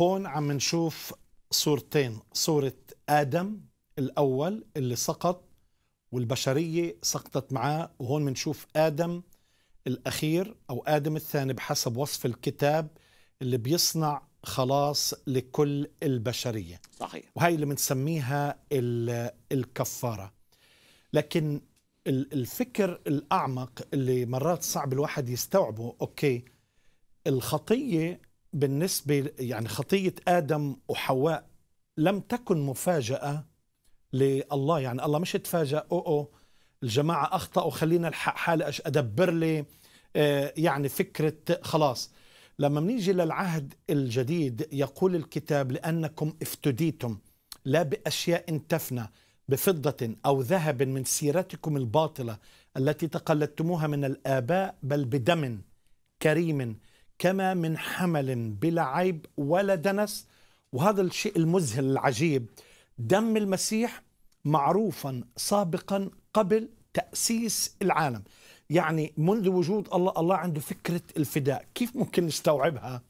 هون عم نشوف صورتين صورة آدم الأول اللي سقط والبشرية سقطت معاه وهون بنشوف آدم الأخير أو آدم الثاني بحسب وصف الكتاب اللي بيصنع خلاص لكل البشرية صحيح وهي اللي بنسميها الكفارة لكن الفكر الأعمق اللي مرات صعب الواحد يستوعبه أوكي الخطية بالنسبة يعني خطية آدم وحواء لم تكن مفاجأة لله يعني الله مش تفاجأ أو أو الجماعة أخطأوا خلينا الحق حالي أدبر لي آه، يعني فكرة خلاص لما بنيجي للعهد الجديد يقول الكتاب لأنكم افتديتم لا بأشياء تفنى بفضة أو ذهب من سيرتكم الباطلة التي تقلدتموها من الآباء بل بدم كريم كما من حمل بلا عيب ولا دنس وهذا الشيء المذهل العجيب دم المسيح معروفا سابقا قبل تأسيس العالم يعني منذ وجود الله الله عنده فكرة الفداء كيف ممكن نستوعبها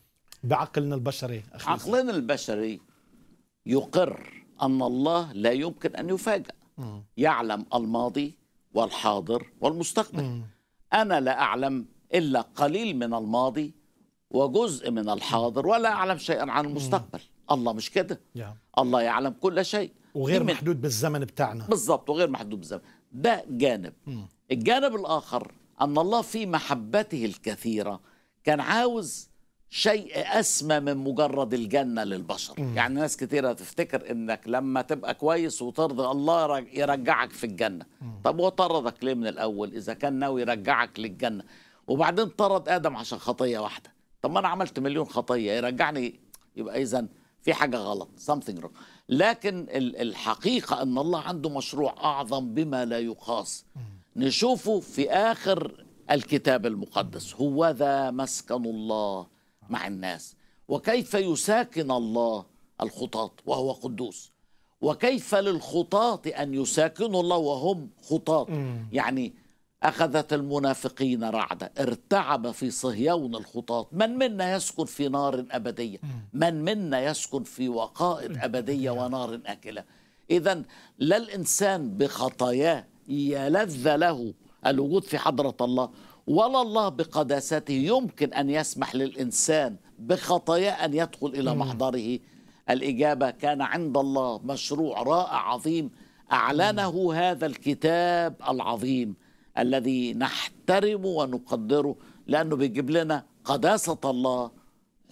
بعقلنا البشري أخي عقلنا البشري يقر أن الله لا يمكن أن يفاجأ يعلم الماضي والحاضر والمستقبل م. أنا لا أعلم إلا قليل من الماضي وجزء من الحاضر ولا يعلم شيئا عن المستقبل الله مش كده الله يعلم كل شيء وغير محدود بالزمن بتاعنا بالظبط وغير محدود بالزمن ده جانب الجانب الآخر أن الله في محبته الكثيرة كان عاوز شيء أسمى من مجرد الجنة للبشر م. يعني ناس كثيرة تفتكر أنك لما تبقى كويس وترضي الله يرجعك في الجنة م. طب هو طردك ليه من الأول إذا كان ناوي يرجعك للجنة وبعدين طرد آدم عشان خطية واحدة طب ما انا عملت مليون خطيه يرجعني يبقى اذا في حاجه غلط something wrong لكن الحقيقه ان الله عنده مشروع اعظم بما لا يقاس نشوفه في اخر الكتاب المقدس هو ذا مسكن الله مع الناس وكيف يساكن الله الخطاة وهو قدوس وكيف للخطاة أن يساكنوا الله وهم خطاة يعني أخذت المنافقين رعدة ارتعب في صهيون الخطاة من منا يسكن في نار أبدية من منا يسكن في وقائد أبدية ونار أكلة إذا لا الإنسان بخطاياه يلذ له الوجود في حضرة الله ولا الله بقداسته يمكن أن يسمح للإنسان بخطاياه أن يدخل إلى محضره الإجابة كان عند الله مشروع رائع عظيم أعلنه هذا الكتاب العظيم الذي نحترمه ونقدره لأنه بيجيب لنا قداسة الله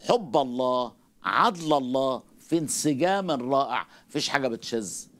حب الله عدل الله في انسجام رائع مفيش حاجة بتشذ